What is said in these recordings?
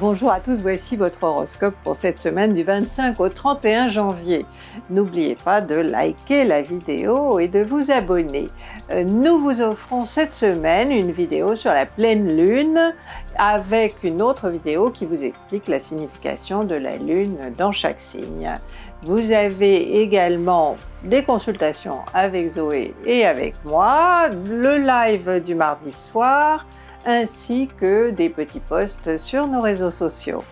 Bonjour à tous, voici votre horoscope pour cette semaine du 25 au 31 janvier. N'oubliez pas de liker la vidéo et de vous abonner. Euh, nous vous offrons cette semaine une vidéo sur la pleine lune avec une autre vidéo qui vous explique la signification de la lune dans chaque signe. Vous avez également des consultations avec Zoé et avec moi, le live du mardi soir, ainsi que des petits posts sur nos réseaux sociaux.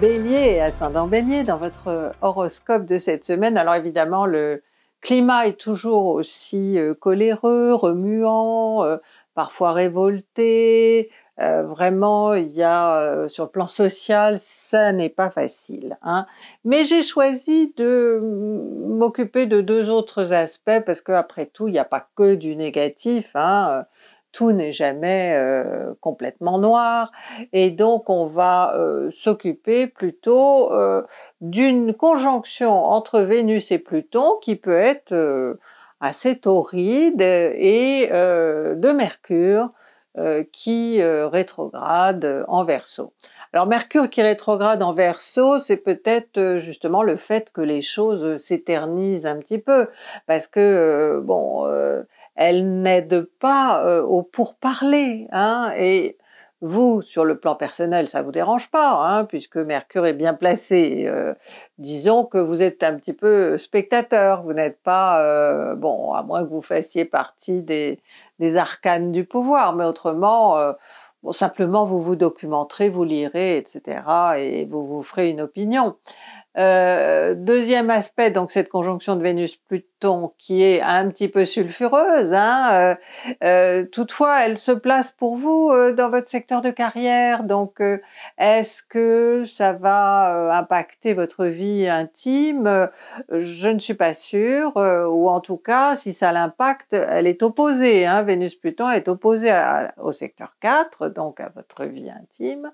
Bélier et ascendant Bélier dans votre horoscope de cette semaine. Alors évidemment, le climat est toujours aussi euh, coléreux, remuant, euh, parfois révolté, euh, vraiment, il y a euh, sur le plan social, ça n'est pas facile. Hein. Mais j'ai choisi de m'occuper de deux autres aspects parce qu'après tout, il n'y a pas que du négatif. Hein. Tout n'est jamais euh, complètement noir et donc on va s'occuper plutôt d'une conjonction entre Vénus et Pluton qui peut être assez torride et de Mercure euh, qui euh, rétrograde euh, en verso. Alors Mercure qui rétrograde en verso, c'est peut-être justement le fait que les choses s'éternisent un petit peu, parce que, bon, elle n'aide pas au pourparler, hein, et vous, sur le plan personnel, ça vous dérange pas, hein, puisque Mercure est bien placé. Euh, disons que vous êtes un petit peu spectateur, vous n'êtes pas, euh, bon, à moins que vous fassiez partie des, des arcanes du pouvoir, mais autrement, euh, bon, simplement vous vous documenterez, vous lirez, etc., et vous vous ferez une opinion. Euh, deuxième aspect, donc cette conjonction de Vénus-Pluton qui est un petit peu sulfureuse. Hein, euh, euh, toutefois, elle se place pour vous dans votre secteur de carrière. Donc, est-ce que ça va impacter votre vie intime Je ne suis pas sûre. ou en tout cas, si ça l'impacte, elle est opposée. Hein. Vénus-Pluton est opposée au secteur 4, donc à votre vie intime.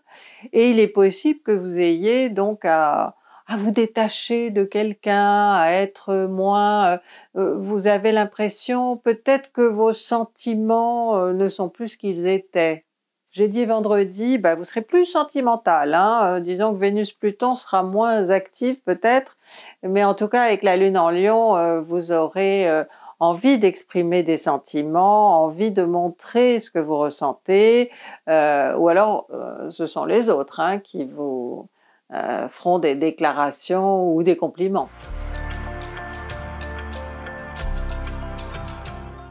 Et il est possible que vous ayez donc à à vous détacher de quelqu'un, à être moins... Euh, euh, vous avez l'impression peut-être que vos sentiments euh, ne sont plus ce qu'ils étaient. J'ai dit vendredi, bah, vous serez plus sentimental. Hein, disons que Vénus-Pluton sera moins actif peut-être, mais en tout cas avec la Lune en Lion, vous aurez envie d'exprimer des sentiments, envie de montrer ce que vous ressentez, ou alors ce sont les autres hein, qui vous euh, feront des déclarations ou des compliments.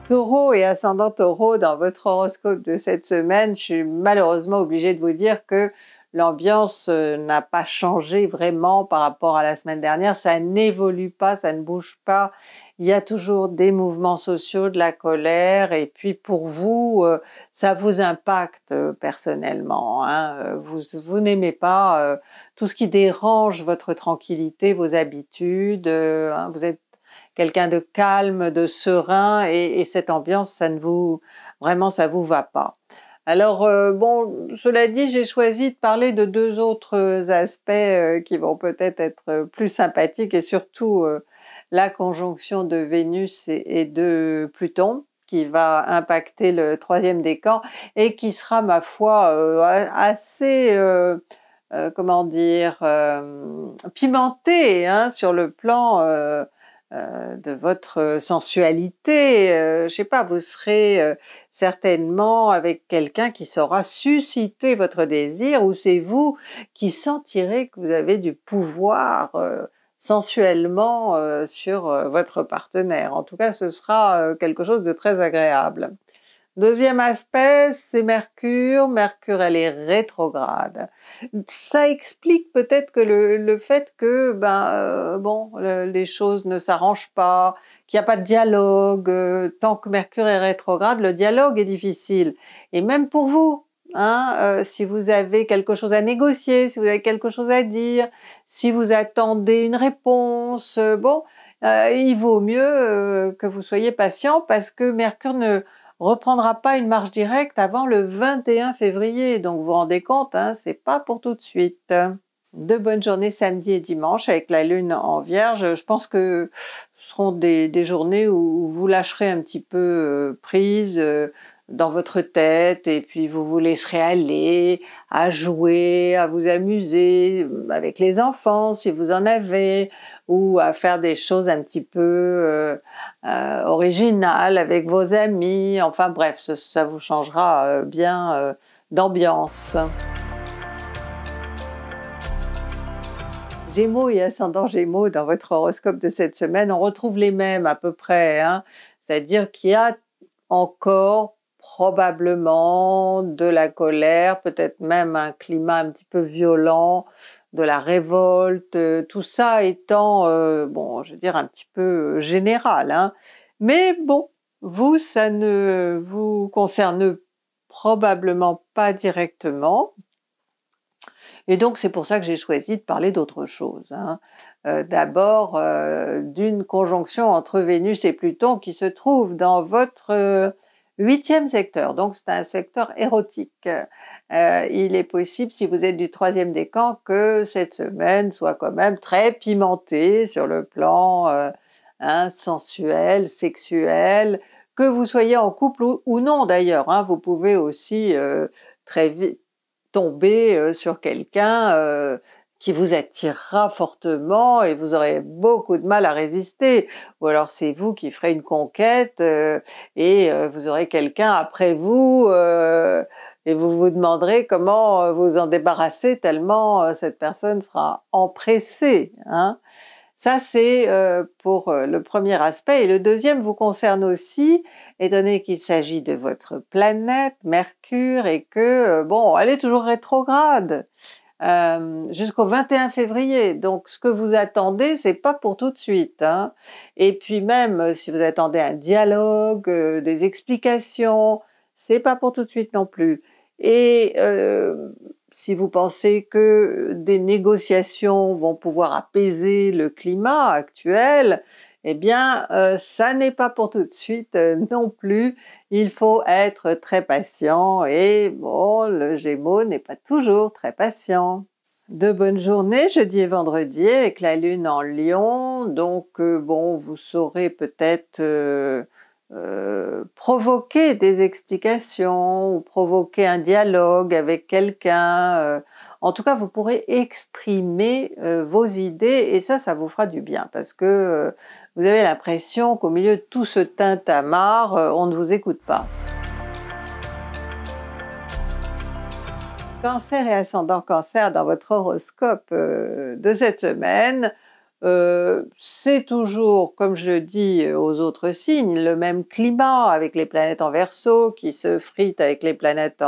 Taureau et ascendant taureau, dans votre horoscope de cette semaine, je suis malheureusement obligée de vous dire que l'ambiance euh, n'a pas changé vraiment par rapport à la semaine dernière. Ça n'évolue pas, ça ne bouge pas. Il y a toujours des mouvements sociaux, de la colère. Et puis pour vous, euh, ça vous impacte euh, personnellement. Hein. Vous, n'aimez pas tout ce qui dérange votre tranquillité, vos habitudes. Hein. Vous êtes quelqu'un de calme, de serein, et, et cette ambiance, ça ne vous vraiment, ça vous va pas. Alors euh, bon, cela dit, j'ai choisi de parler de deux autres euh, aspects euh, qui vont peut-être être plus sympathiques et surtout la conjonction de Vénus et, de Pluton qui va impacter le troisième décan et qui sera, ma foi, assez, comment dire, pimenté hein, sur le plan euh, de votre sensualité. Euh, je sais pas, vous serez euh, certainement avec quelqu'un qui saura susciter votre désir ou c'est vous qui sentirez que vous avez du pouvoir sensuellement sur votre partenaire. En tout cas, ce sera quelque chose de très agréable. Deuxième aspect, c'est Mercure. Mercure, elle est rétrograde. Ça explique peut-être que le, le, fait que, ben, euh, bon, les choses ne s'arrangent pas, qu'il n'y a pas de dialogue. Euh, tant que Mercure est rétrograde, le dialogue est difficile. Et même pour vous, Hein, euh, si vous avez quelque chose à négocier, si vous avez quelque chose à dire, si vous attendez une réponse, bon, il vaut mieux que vous soyez patient parce que Mercure ne, reprendra pas une marche directe avant le 21 février. Donc vous vous rendez compte, hein, c'est pas pour tout de suite. De bonnes journées samedi et dimanche avec la lune en vierge. Je pense que ce seront des, journées où vous lâcherez un petit peu euh, prise euh, dans votre tête et puis vous vous laisserez aller à jouer, à vous amuser euh, avec les enfants si vous en avez ou à faire des choses un petit peu euh, euh, originales avec vos amis. Enfin bref, ça, vous changera euh, bien d'ambiance. Gémeaux et ascendant Gémeaux, dans votre horoscope de cette semaine, on retrouve les mêmes à peu près. Hein. C'est-à-dire qu'il y a encore probablement de la colère, peut-être même un climat un petit peu violent de la révolte, euh, tout ça étant, euh, bon, je veux dire, un petit peu euh, général. Hein. Mais bon, vous, ça ne vous concerne probablement pas directement. Et donc, c'est pour ça que j'ai choisi de parler d'autre chose. Hein. D'abord, d'une conjonction entre Vénus et Pluton qui se trouve dans votre Huitième secteur, donc c'est un secteur érotique. Euh, il est possible, si vous êtes du troisième décan, que cette semaine soit quand même très pimentée sur le plan euh, hein, sensuel, sexuel, que vous soyez en couple ou, non d'ailleurs. Hein, vous pouvez aussi euh, très vite tomber sur quelqu'un qui vous attirera fortement et vous aurez beaucoup de mal à résister. Ou alors c'est vous qui ferez une conquête euh, et euh, vous aurez quelqu'un après vous euh, et vous vous demanderez comment vous en débarrasser tellement cette personne sera empressée. Hein. Ça, c'est pour le premier aspect. Et le deuxième vous concerne aussi, étant donné qu'il s'agit de votre planète, Mercure, et que, bon, elle est toujours rétrograde. Euh, jusqu'au 21 février. Donc ce que vous attendez, c'est pas pour tout de suite. Hein. Et puis même euh, si vous attendez un dialogue, euh, des explications, c'est pas pour tout de suite non plus. Et si vous pensez que des négociations vont pouvoir apaiser le climat actuel, eh bien, euh, ça n'est pas pour tout de suite euh, non plus. Il faut être très patient et bon, le Gémeaux n'est pas toujours très patient. De bonnes journées jeudi et vendredi avec la Lune en Lion, donc euh, bon, vous saurez peut-être provoquer des explications ou provoquer un dialogue avec quelqu'un. En tout cas, vous pourrez exprimer vos idées et ça, ça vous fera du bien parce que vous avez l'impression qu'au milieu de tout ce tintamarre, euh, on ne vous écoute pas. Cancer et ascendant cancer dans votre horoscope euh, de cette semaine, euh, c'est toujours, comme je dis aux autres signes, le même climat avec les planètes en verso qui se fritent avec les planètes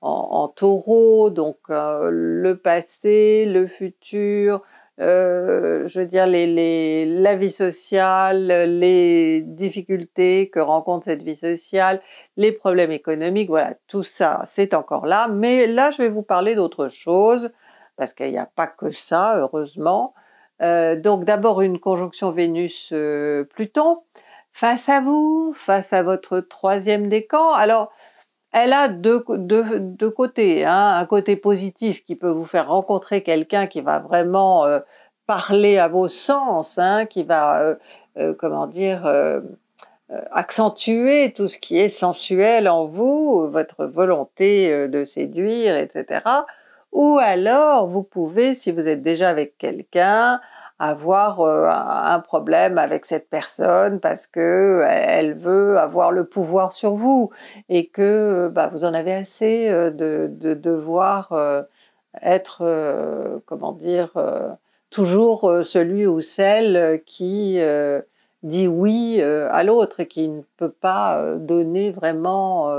en, taureau, donc le passé, le futur, euh, je veux dire, la vie sociale, les difficultés que rencontre cette vie sociale, les problèmes économiques, voilà, tout ça, c'est encore là. Mais là, je vais vous parler d'autre chose, parce qu'il n'y a pas que ça, heureusement. Euh, donc d'abord une conjonction Vénus-Pluton, face à vous, face à votre troisième décan. Alors, elle a deux, côtés. Hein. Un côté positif qui peut vous faire rencontrer quelqu'un qui va vraiment euh, parler à vos sens, hein, qui va, euh, euh, comment dire, accentuer tout ce qui est sensuel en vous, votre volonté de séduire, etc. Ou alors, vous pouvez, si vous êtes déjà avec quelqu'un, avoir euh, un problème avec cette personne parce que euh, elle veut avoir le pouvoir sur vous et que euh, bah, vous en avez assez de devoir être, comment dire, toujours celui ou celle qui dit oui à l'autre et qui ne peut pas donner vraiment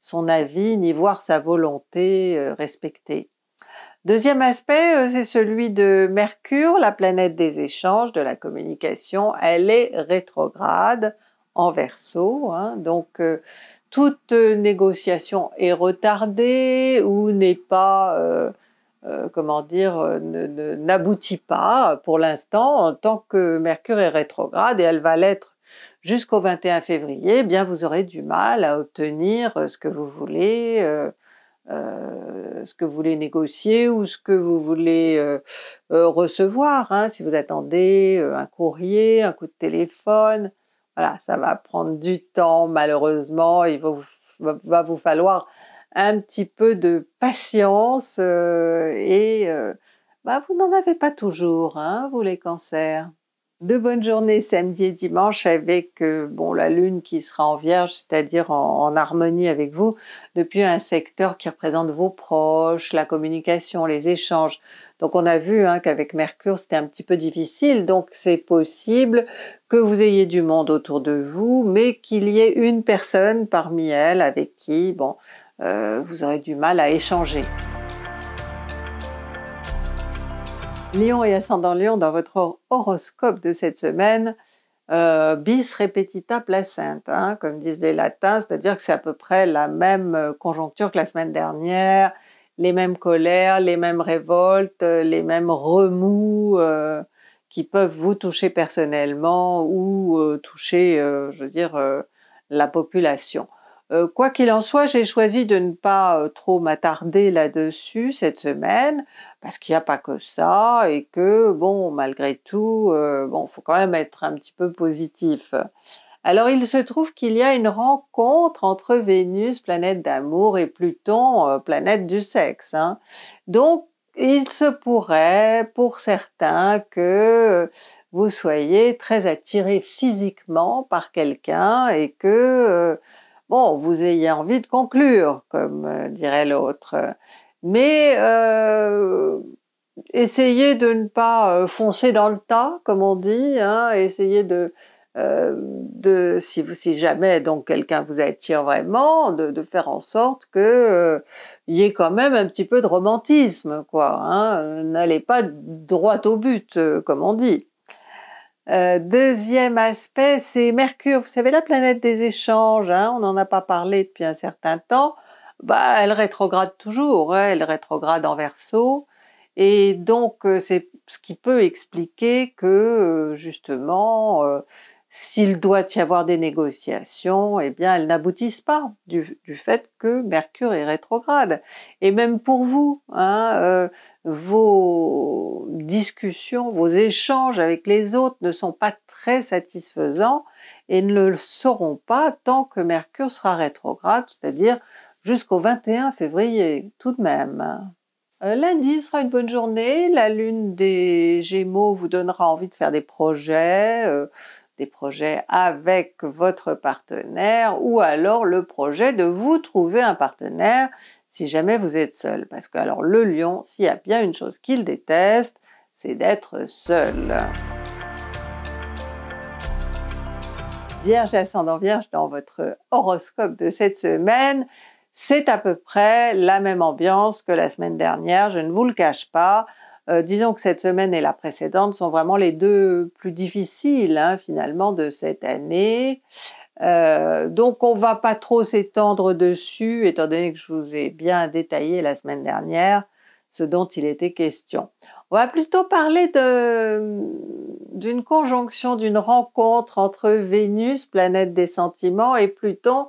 son avis ni voir sa volonté respectée. Deuxième aspect, euh, c'est celui de Mercure, la planète des échanges, de la communication. Elle est rétrograde en Verseau, hein. donc euh, toute euh, négociation est retardée ou n'est pas, comment dire, n'aboutit pas pour l'instant tant que Mercure est rétrograde et elle va l'être jusqu'au 21 février. Eh bien, vous aurez du mal à obtenir ce que vous voulez ce que vous voulez négocier ou ce que vous voulez euh, euh, recevoir. Hein. si vous attendez euh, un courrier, un coup de téléphone, voilà, ça va prendre du temps malheureusement. Il va vous, falloir un petit peu de patience et bah, vous n'en avez pas toujours, hein, vous les cancers. De bonnes journées samedi et dimanche avec euh, bon la lune qui sera en vierge, c'est-à-dire en, harmonie avec vous, depuis un secteur qui représente vos proches, la communication, les échanges. Donc on a vu hein, qu'avec Mercure c'était un petit peu difficile, donc c'est possible que vous ayez du monde autour de vous, mais qu'il y ait une personne parmi elles avec qui bon euh, vous aurez du mal à échanger. Lion et ascendant Lion, dans votre horoscope de cette semaine, euh, bis repetita placenta, hein, comme disent les latins, c'est-à-dire que c'est à peu près la même euh, conjoncture que la semaine dernière, les mêmes colères, les mêmes révoltes, euh, les mêmes remous qui peuvent vous toucher personnellement ou toucher, je veux dire, la population. Euh, quoi qu'il en soit, j'ai choisi de ne pas euh, trop m'attarder là-dessus cette semaine, parce qu'il n'y a pas que ça, et que, bon, malgré tout, euh, bon, faut quand même être un petit peu positif. Alors, il se trouve qu'il y a une rencontre entre Vénus, planète d'amour, et Pluton, planète du sexe. Hein. Donc, il se pourrait, pour certains, que vous soyez très attiré physiquement par quelqu'un et que vous ayez envie de conclure, comme euh, dirait l'autre. Mais euh, essayez de ne pas euh, foncer dans le tas, comme on dit, hein. essayez de, si, si jamais donc quelqu'un vous attire vraiment, de, faire en sorte que y ait quand même un petit peu de romantisme, quoi. Hein. N'allez pas droit au but, comme on dit. Euh, deuxième aspect, c'est Mercure. Vous savez, la planète des échanges, hein, on n'en a pas parlé depuis un certain temps. Bah, elle rétrograde toujours, hein, elle rétrograde en verso. Et donc, euh, c'est ce qui peut expliquer que, euh, justement, s'il doit y avoir des négociations, eh bien, elles n'aboutissent pas du, fait que Mercure est rétrograde. Et même pour vous, hein, euh, vos discussions, vos échanges avec les autres ne sont pas très satisfaisants et ne le seront pas tant que Mercure sera rétrograde, c'est-à-dire jusqu'au 21 février tout de même. Euh, lundi sera une bonne journée, la lune des Gémeaux vous donnera envie de faire des projets, euh, des projets avec votre partenaire ou alors le projet de vous trouver un partenaire si jamais vous êtes seul. Parce que alors le lion, s'il y a bien une chose qu'il déteste, c'est d'être seul. Vierge ascendant Vierge dans votre horoscope de cette semaine, c'est à peu près la même ambiance que la semaine dernière, je ne vous le cache pas. Euh, disons que cette semaine et la précédente sont vraiment les deux plus difficiles hein, finalement de cette année. Euh, donc on va pas trop s'étendre dessus, étant donné que je vous ai bien détaillé la semaine dernière ce dont il était question. On va plutôt parler d'une conjonction, d'une rencontre entre Vénus, planète des sentiments, et Pluton,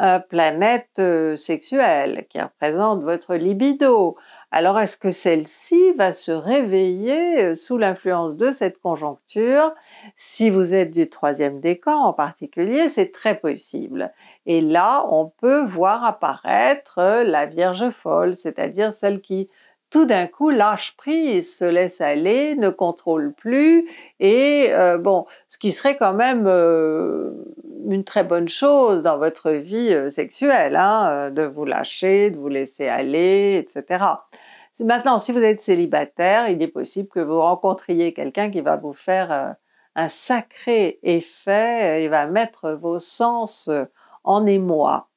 euh, planète sexuelle, qui représente votre libido. Alors est-ce que celle-ci va se réveiller euh, sous l'influence de cette conjoncture Si vous êtes du troisième décan en particulier, c'est très possible. Et là, on peut voir apparaître euh, la Vierge folle, c'est-à-dire celle qui tout d'un coup lâche prise, se laisse aller, ne contrôle plus et euh, bon, ce qui serait quand même euh, une très bonne chose dans votre vie euh, sexuelle, hein, de vous lâcher, de vous laisser aller, etc. Maintenant, si vous êtes célibataire, il est possible que vous rencontriez quelqu'un qui va vous faire un sacré effet, il va mettre vos sens en émoi.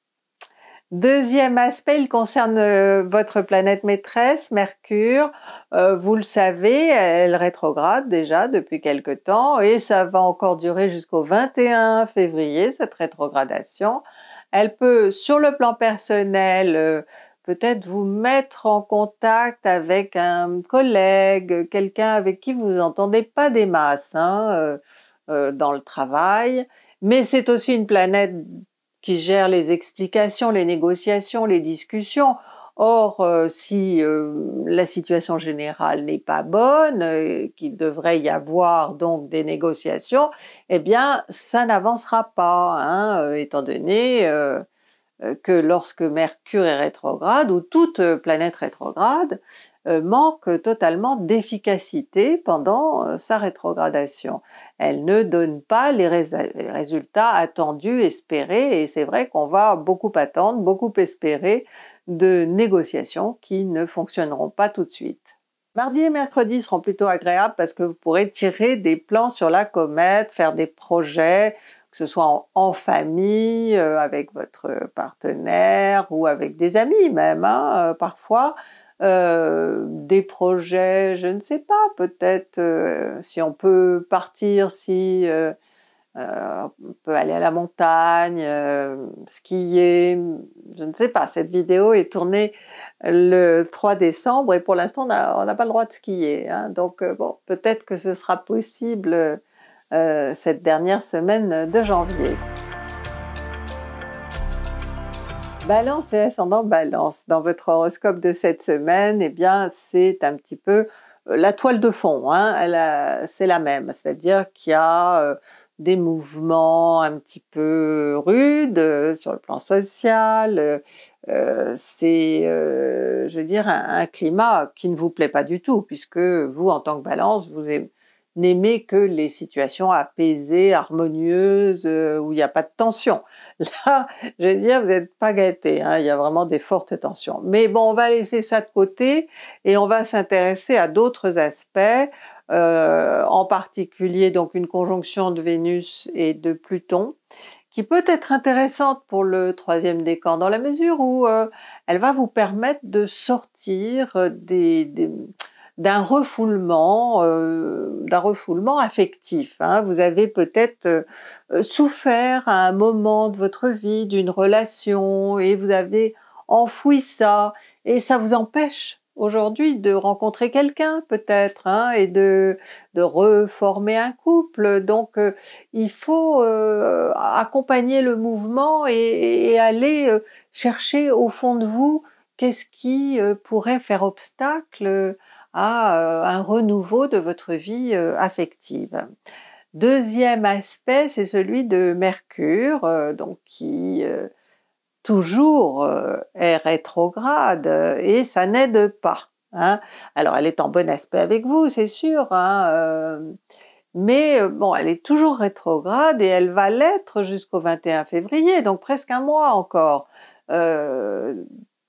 Deuxième aspect, il concerne euh, votre planète maîtresse, Mercure. Euh, vous le savez, elle rétrograde déjà depuis quelque temps et ça va encore durer jusqu'au 21 février, cette rétrogradation. Elle peut, sur le plan personnel, euh, peut-être vous mettre en contact avec un collègue, quelqu'un avec qui vous entendez pas des masses hein, dans le travail. Mais c'est aussi une planète qui gère les explications, les négociations, les discussions. Or, euh, si euh, la situation générale n'est pas bonne, euh, qu'il devrait y avoir donc des négociations, eh bien, ça n'avancera pas, hein, étant donné que lorsque Mercure est rétrograde ou toute planète rétrograde, euh, manque totalement d'efficacité pendant euh, sa rétrogradation. Elle ne donne pas les résultats attendus, espérés, et c'est vrai qu'on va beaucoup attendre, beaucoup espérer de négociations qui ne fonctionneront pas tout de suite. Mardi et mercredi seront plutôt agréables parce que vous pourrez tirer des plans sur la comète, faire des projets, que ce soit en, famille, euh, avec votre partenaire ou avec des amis même, hein, parfois. Euh, des projets, je ne sais pas, peut-être euh, si on peut partir, si euh, on peut aller à la montagne, skier, je ne sais pas. Cette vidéo est tournée le 3 décembre et pour l'instant on n'a pas le droit de skier. Hein. donc bon, peut-être que ce sera possible cette dernière semaine de janvier. Balance et hein, ascendant balance. Dans votre horoscope de cette semaine, eh bien, c'est un petit peu euh, la toile de fond, hein. c'est la même. C'est-à-dire qu'il y a euh, des mouvements un petit peu rudes euh, sur le plan social. c'est, je veux dire, un, un, climat qui ne vous plaît pas du tout, puisque vous, en tant que balance, vous, aimez, n'aimer que les situations apaisées, harmonieuses, euh, où il n'y a pas de tension. Là, je veux dire, vous n'êtes pas gâtés, hein, il y a vraiment des fortes tensions. Mais bon, on va laisser ça de côté et on va s'intéresser à d'autres aspects, euh, en particulier donc une conjonction de Vénus et de Pluton, qui peut être intéressante pour le troisième décan, dans la mesure où euh, elle va vous permettre de sortir des d'un refoulement, euh, d'un refoulement affectif. Hein. Vous avez peut-être euh, souffert à un moment de votre vie d'une relation et vous avez enfoui ça et ça vous empêche aujourd'hui de rencontrer quelqu'un peut-être hein, et de, de reformer un couple. Donc euh, il faut accompagner le mouvement et, aller chercher au fond de vous qu'est-ce qui pourrait faire obstacle à euh, un renouveau de votre vie euh, affective. Deuxième aspect, c'est celui de Mercure, euh, donc qui toujours est rétrograde et ça n'aide pas. Hein. Alors elle est en bon aspect avec vous, c'est sûr, hein, mais bon, elle est toujours rétrograde et elle va l'être jusqu'au 21 février, donc presque un mois encore.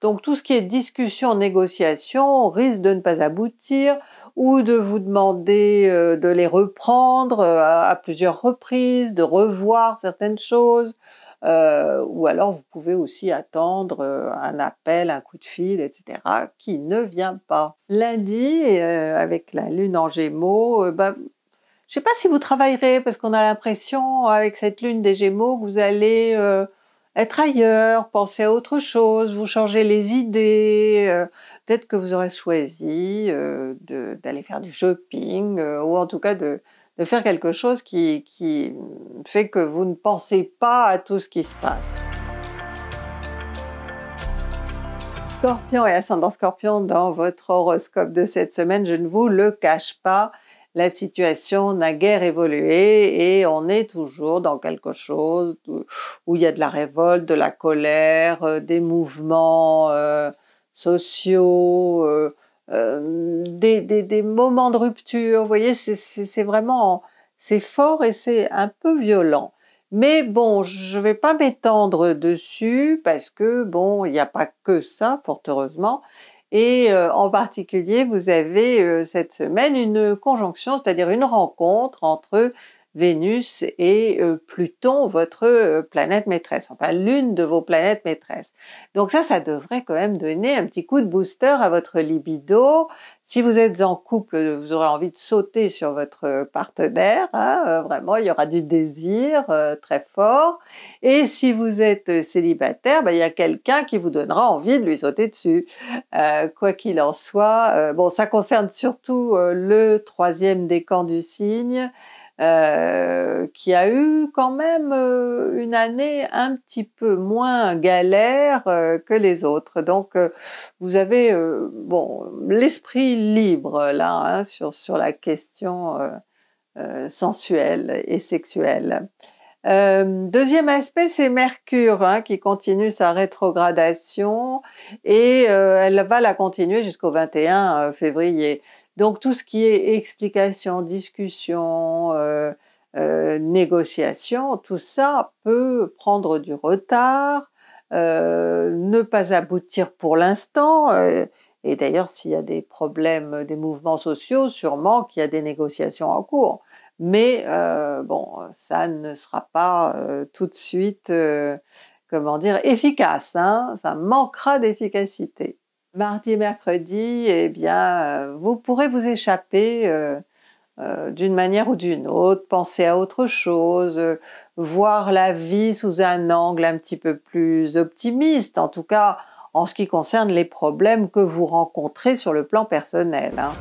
Donc tout ce qui est discussion, négociation risque de ne pas aboutir ou de vous demander euh, de les reprendre euh, à, plusieurs reprises, de revoir certaines choses, euh, ou alors vous pouvez aussi attendre un appel, un coup de fil, etc., qui ne vient pas. Lundi, avec la lune en gémeaux, bah, je ne sais pas si vous travaillerez, parce qu'on a l'impression, avec cette lune des Gémeaux, que vous allez être ailleurs, penser à autre chose, vous changer les idées. Euh, peut-être que vous aurez choisi euh, d'aller faire du shopping euh, ou en tout cas de, faire quelque chose qui, qui fait que vous ne pensez pas à tout ce qui se passe. Scorpion et ascendant Scorpion dans votre horoscope de cette semaine, je ne vous le cache pas, la situation n'a guère évolué et on est toujours dans quelque chose où il y a de la révolte, de la colère, euh, des mouvements euh, sociaux, euh, des, des, moments de rupture. Vous voyez, c'est vraiment, c'est fort et c'est un peu violent. Mais bon, je ne vais pas m'étendre dessus parce que bon, il n'y a pas que ça, fort heureusement. Et euh, en particulier, vous avez euh, cette semaine une conjonction, c'est-à-dire une rencontre entre Vénus et euh, Pluton, votre euh, planète maîtresse, enfin l'une de vos planètes maîtresses. Donc ça, ça devrait quand même donner un petit coup de booster à votre libido. Si vous êtes en couple, vous aurez envie de sauter sur votre partenaire, hein, euh, vraiment, il y aura du désir très fort. Et si vous êtes célibataire, ben, il y a quelqu'un qui vous donnera envie de lui sauter dessus. quoi qu'il en soit, bon, ça concerne surtout le troisième décan du signe, euh, qui a eu quand même euh, une année un petit peu moins galère euh, que les autres. Donc vous avez bon l'esprit libre là hein, sur sur la question sensuelle et sexuelle. deuxième aspect, c'est Mercure hein, qui continue sa rétrogradation et elle va la continuer jusqu'au 21 février. Donc tout ce qui est explication, discussion, euh, euh, négociation, tout ça peut prendre du retard, euh, ne pas aboutir pour l'instant. et d'ailleurs, s'il y a des problèmes, des mouvements sociaux, sûrement qu'il y a des négociations en cours. Mais bon, ça ne sera pas tout de suite, comment dire, efficace. Hein. ça manquera d'efficacité. Mardi et mercredi, eh bien, euh, vous pourrez vous échapper euh, euh, d'une manière ou d'une autre, penser à autre chose, voir la vie sous un angle un petit peu plus optimiste, en tout cas en ce qui concerne les problèmes que vous rencontrez sur le plan personnel. Hein.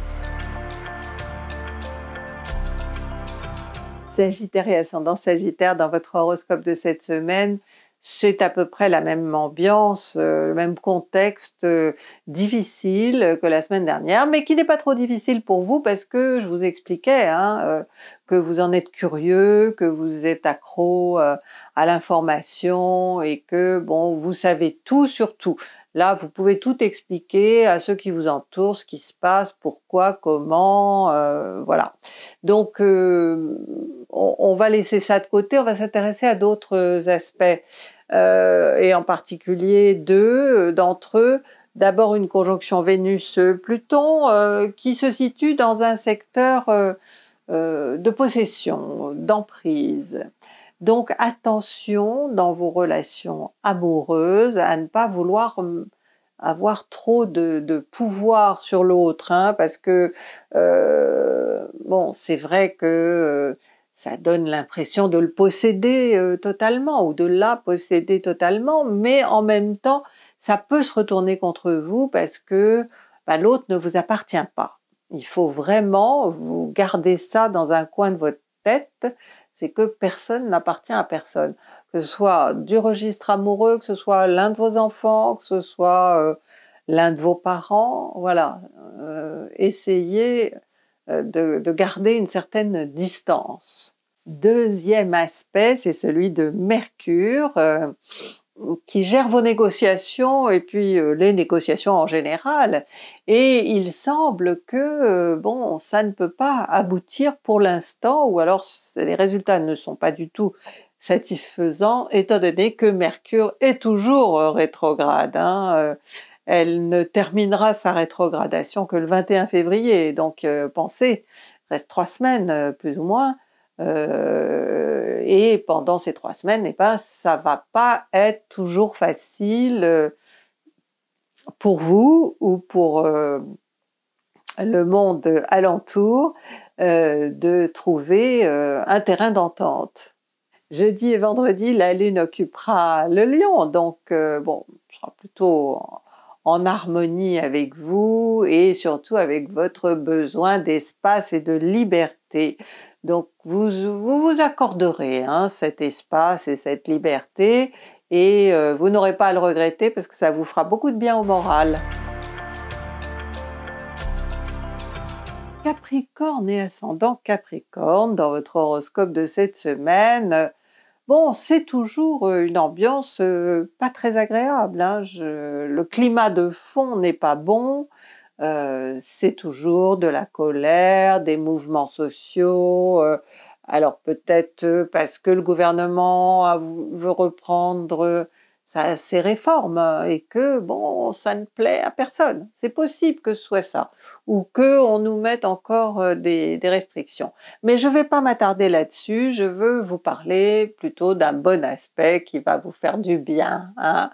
Sagittaire et ascendant Sagittaire dans votre horoscope de cette semaine, c'est à peu près la même ambiance, euh, le même contexte euh, difficile que la semaine dernière, mais qui n'est pas trop difficile pour vous parce que je vous expliquais hein, euh, que vous en êtes curieux, que vous êtes accro à l'information et que bon, vous savez tout sur tout. Là, vous pouvez tout expliquer à ceux qui vous entourent, ce qui se passe, pourquoi, comment, euh, voilà. Donc, euh, on, va laisser ça de côté, on va s'intéresser à d'autres aspects, euh, et en particulier deux d'entre eux. D'abord, une conjonction Vénus-Pluton qui se situe dans un secteur de possession, d'emprise. Donc attention dans vos relations amoureuses à ne pas vouloir hum, avoir trop de, pouvoir sur l'autre, hein, parce que euh, bon, c'est vrai que euh, ça donne l'impression de le posséder euh, totalement ou de la posséder totalement, mais en même temps, ça peut se retourner contre vous parce que bah, l'autre ne vous appartient pas. Il faut vraiment vous garder ça dans un coin de votre tête c'est que personne n'appartient à personne. Que ce soit du registre amoureux, que ce soit l'un de vos enfants, que ce soit euh, l'un de vos parents, voilà. Euh, essayez euh, de, garder une certaine distance. Deuxième aspect, c'est celui de Mercure qui gère vos négociations et puis euh, les négociations en général. Et il semble que, euh, bon, ça ne peut pas aboutir pour l'instant, ou alors les résultats ne sont pas du tout satisfaisants, étant donné que Mercure est toujours euh, rétrograde. Hein, elle ne terminera sa rétrogradation que le 21 février, donc pensez, reste trois semaines plus ou moins. Euh, et pendant ces trois semaines, et eh ben, ça va pas être toujours facile euh, pour vous ou pour euh, le monde alentour de trouver un terrain d'entente. Jeudi et vendredi, la Lune occupera le lion, donc bon, sera plutôt en harmonie avec vous et surtout avec votre besoin d'espace et de liberté. Donc vous vous, accorderez hein, cet espace et cette liberté et euh, vous n'aurez pas à le regretter parce que ça vous fera beaucoup de bien au moral. Capricorne et ascendant Capricorne dans votre horoscope de cette semaine. Bon, c'est toujours euh, une ambiance euh, pas très agréable. Hein. le climat de fond n'est pas bon. Euh, c'est toujours de la colère, des mouvements sociaux. Euh, alors peut-être euh, parce que le gouvernement veut reprendre ses réformes hein, et que bon, ça ne plaît à personne. C'est possible que ce soit ça ou que on nous mette encore euh, des, restrictions. Mais je ne vais pas m'attarder là-dessus. Je veux vous parler plutôt d'un bon aspect qui va vous faire du bien. Hein.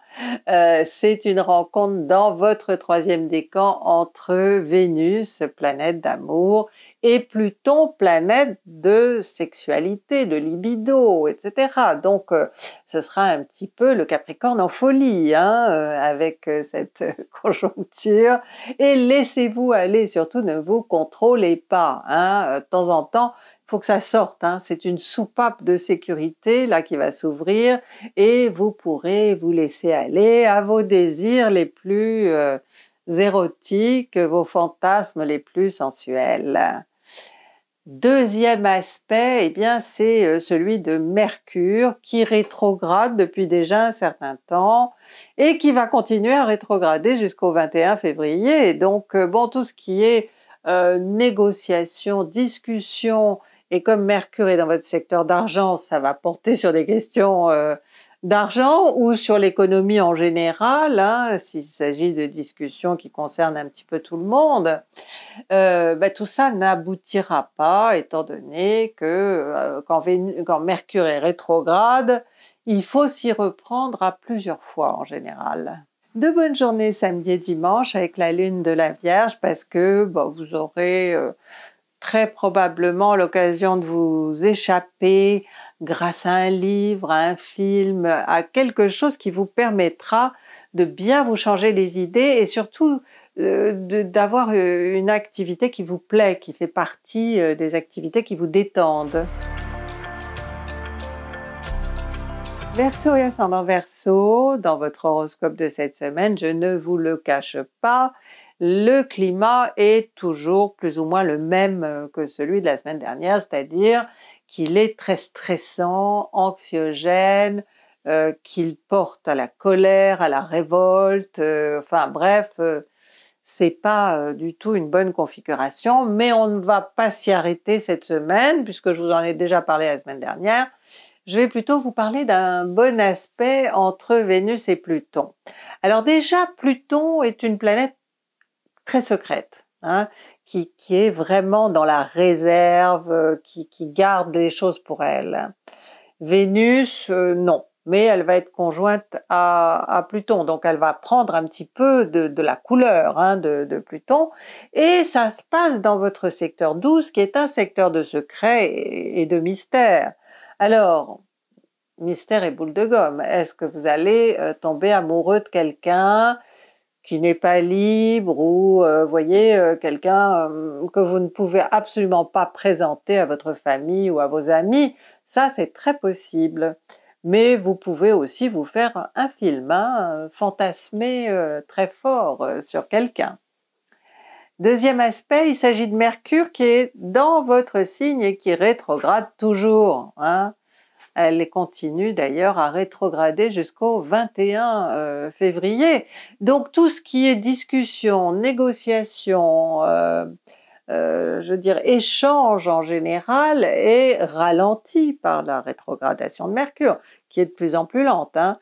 Euh, c'est une rencontre dans votre troisième décan entre Vénus, planète d'amour, et Pluton, planète de sexualité, de libido, etc. Donc, euh, ce sera un petit peu le Capricorne en folie, hein, euh, avec euh, cette conjoncture. Et laissez-vous aller, surtout ne vous contrôlez pas. Hein, de temps en temps, il faut que ça sorte. Hein. C'est une soupape de sécurité là qui va s'ouvrir et vous pourrez vous laisser aller à vos désirs les plus érotiques, vos fantasmes les plus sensuels. Deuxième aspect, eh bien, c'est euh, celui de Mercure qui rétrograde depuis déjà un certain temps et qui va continuer à rétrograder jusqu'au 21 février. donc, euh, bon, tout ce qui est euh, négociation, discussion, et comme Mercure est dans votre secteur d'argent, ça va porter sur des questions d'argent ou sur l'économie en général, hein, s'il s'agit de discussions qui concernent un petit peu tout le monde, euh, bah, tout ça n'aboutira pas, étant donné que euh, quand, Mercure est rétrograde, il faut s'y reprendre à plusieurs fois en général. De bonnes journées samedi et dimanche avec la lune de la Vierge parce que bah, vous aurez euh, très probablement l'occasion de vous échapper grâce à un livre, à un film, à quelque chose qui vous permettra de bien vous changer les idées et surtout euh, d'avoir euh, une activité qui vous plaît, qui fait partie euh, des activités qui vous détendent. Verseau et ascendant verso, dans votre horoscope de cette semaine, je ne vous le cache pas, le climat est toujours plus ou moins le même que celui de la semaine dernière, c'est-à-dire qu'il est très stressant, anxiogène, euh, qu'il porte à la colère, à la révolte, euh, enfin bref, euh, c'est pas du tout une bonne configuration, mais on ne va pas s'y arrêter cette semaine, puisque je vous en ai déjà parlé la semaine dernière. Je vais plutôt vous parler d'un bon aspect entre Vénus et Pluton. Alors déjà, Pluton est une planète très secrète. Hein, qui, est vraiment dans la réserve, euh, qui, garde des choses pour elle. Vénus, euh, non, mais elle va être conjointe à, Pluton, donc elle va prendre un petit peu de, la couleur hein, de, Pluton, et ça se passe dans votre secteur 12, qui est un secteur de secret et, de mystère. Alors, mystère et boule de gomme, est-ce que vous allez euh, tomber amoureux de quelqu'un qui n'est pas libre ou, euh, voyez, euh, quelqu'un euh, que vous ne pouvez absolument pas présenter à votre famille ou à vos amis, ça c'est très possible. Mais vous pouvez aussi vous faire un film, hein, fantasmer très fort sur quelqu'un. Deuxième aspect, il s'agit de Mercure qui est dans votre signe et qui rétrograde toujours. Hein. Elle continue d'ailleurs à rétrograder jusqu'au 21 euh, février. Donc tout ce qui est discussion, négociation, euh, euh, je veux dire, échange en général est ralenti par la rétrogradation de Mercure, qui est de plus en plus lente. Hein.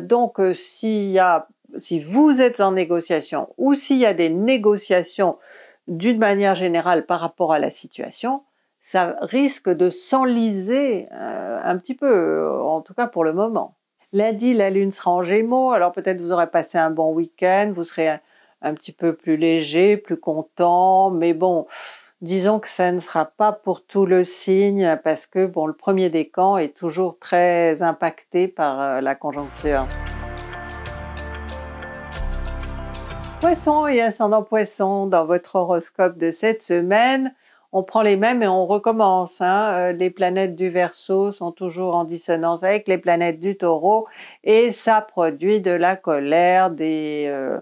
donc, y a, si vous êtes en négociation ou s'il y a des négociations d'une manière générale par rapport à la situation, ça risque de s'enliser euh, un petit peu, euh, en tout cas pour le moment. Lundi, la Lune sera en Gémeaux, alors peut-être vous aurez passé un bon week-end, vous serez un, petit peu plus léger, plus content, mais bon, disons que ça ne sera pas pour tout le signe, parce que bon, le premier décan est toujours très impacté par euh, la conjoncture. Poisson et ascendant poisson, dans votre horoscope de cette semaine, on prend les mêmes et on recommence. Hein. Euh, les planètes du Verseau sont toujours en dissonance avec les planètes du Taureau et ça produit de la colère, des euh,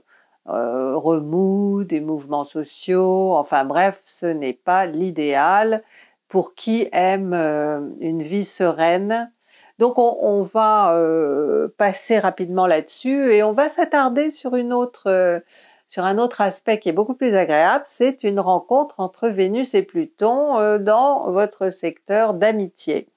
euh, remous, des mouvements sociaux. Enfin bref, ce n'est pas l'idéal pour qui aime une vie sereine. Donc on va passer rapidement là-dessus et on va s'attarder sur une autre sur un autre aspect qui est beaucoup plus agréable, c'est une rencontre entre Vénus et Pluton euh, dans votre secteur d'amitié.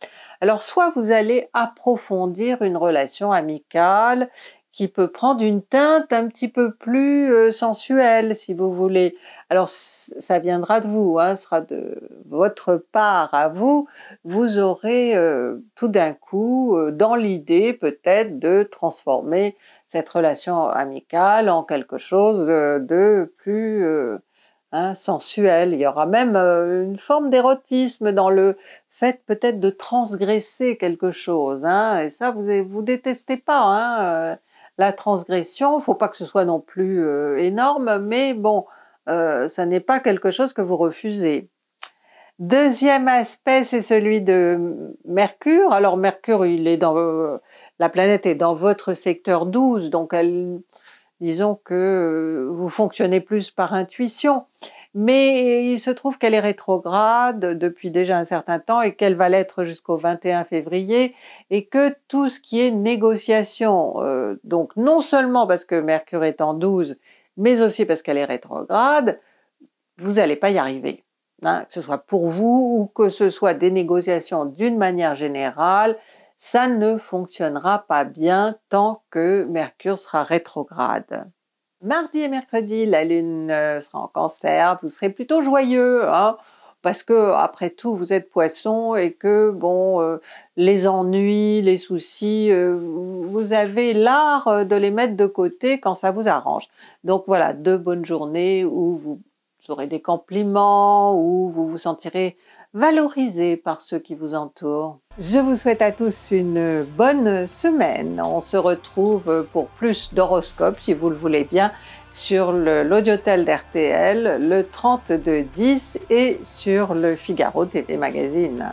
Alors soit vous allez approfondir une relation amicale qui peut prendre une teinte un petit peu plus euh, sensuelle, si vous voulez. Alors, ça viendra de vous, hein, sera de votre part à vous. Vous aurez euh, tout d'un coup, dans l'idée peut-être de transformer cette relation amicale en quelque chose de plus euh, hein, sensuel. Il y aura même euh, une forme d'érotisme dans le fait peut-être de transgresser quelque chose. Hein. et ça, vous vous détestez pas. Hein, euh, la transgression, il ne faut pas que ce soit non plus énorme, mais bon, ça n'est pas quelque chose que vous refusez. Deuxième aspect, c'est celui de Mercure. Alors Mercure, il est dans la planète est dans votre secteur 12, donc elle, disons que euh, vous fonctionnez plus par intuition. Mais il se trouve qu'elle est rétrograde depuis déjà un certain temps et qu'elle va l'être jusqu'au 21 février et que tout ce qui est négociation, euh, donc non seulement parce que Mercure est en 12, mais aussi parce qu'elle est rétrograde, vous n'allez pas y arriver. Hein, que ce soit pour vous ou que ce soit des négociations d'une manière générale, ça ne fonctionnera pas bien tant que Mercure sera rétrograde. Mardi et mercredi, la Lune euh, sera en cancer, vous serez plutôt joyeux, hein, parce que après tout, vous êtes poisson et que, bon, euh, les ennuis, les soucis, euh, vous avez l'art de les mettre de côté quand ça vous arrange. Donc voilà, deux bonnes journées où vous aurez des compliments, où vous vous sentirez valorisé par ceux qui vous entourent. Je vous souhaite à tous une bonne semaine. On se retrouve pour plus d'horoscopes, si vous le voulez bien, sur l'audiotel d'RTL, le 30 de 10 et sur le Figaro TV Magazine.